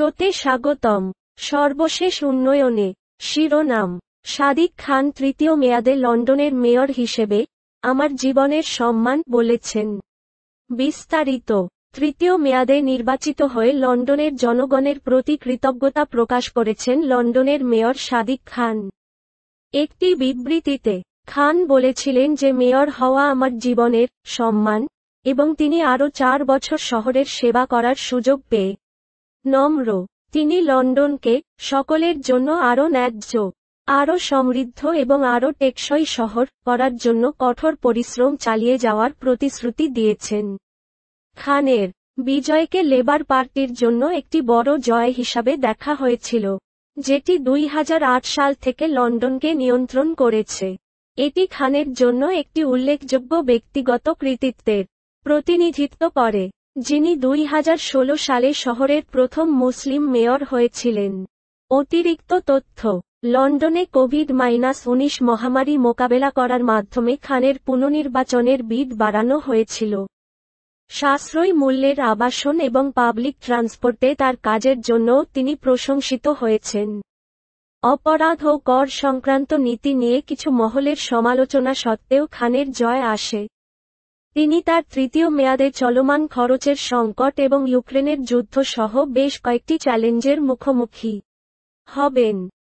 শোতে স্বাগতম সর্বশেষ উন্নয়নে শিরোনাম সাদিক খান তৃতীয় মেয়াদে লন্ডনের মেয়র হিসেবে আমার জীবনের সম্মান বলেছেন বিস্তারিত তৃতীয় মেয়াদে নির্বাচিত হয়ে লন্ডনের জনগণের প্রতি কৃতজ্ঞতা প্রকাশ করেছেন লন্ডনের মেয়র সাদিক খান একটি বিবৃতিতে খান বলেছিলেন যে মেয়র হওয়া আমার জীবনের সম্মান এবং তিনি আরও চার বছর শহরের সেবা করার সুযোগ পেয়ে নম্র তিনি লন্ডনকে সকলের জন্য আরও ন্যায্য আরও সমৃদ্ধ এবং আরও টেকসই শহর করার জন্য কঠোর পরিশ্রম চালিয়ে যাওয়ার প্রতিশ্রুতি দিয়েছেন খানের বিজয়কে লেবার পার্টির জন্য একটি বড় জয় হিসাবে দেখা হয়েছিল যেটি দুই সাল থেকে লন্ডনকে নিয়ন্ত্রণ করেছে এটি খানের জন্য একটি উল্লেখযোগ্য ব্যক্তিগত কৃতিত্বের প্রতিনিধিত্ব করে যিনি দুই সালে শহরের প্রথম মুসলিম মেয়র হয়েছিলেন অতিরিক্ত তথ্য লন্ডনে কোভিড মাইনাস উনিশ মহামারী মোকাবেলা করার মাধ্যমে খানের পুনর্নির্বাচনের বিদ বাড়ানো হয়েছিল সাশ্রয়ী মূল্যের আবাসন এবং পাবলিক ট্রান্সপোর্টে তার কাজের জন্য তিনি প্রশংসিত হয়েছেন অপরাধ ও কর সংক্রান্ত নীতি নিয়ে কিছু মহলের সমালোচনা সত্ত্বেও খানের জয় আসে তিনি তার তৃতীয় মেয়াদে চলমান খরচের সংকট এবং ইউক্রেনের যুদ্ধ সহ বেশ কয়েকটি চ্যালেঞ্জের মুখোমুখি হবেন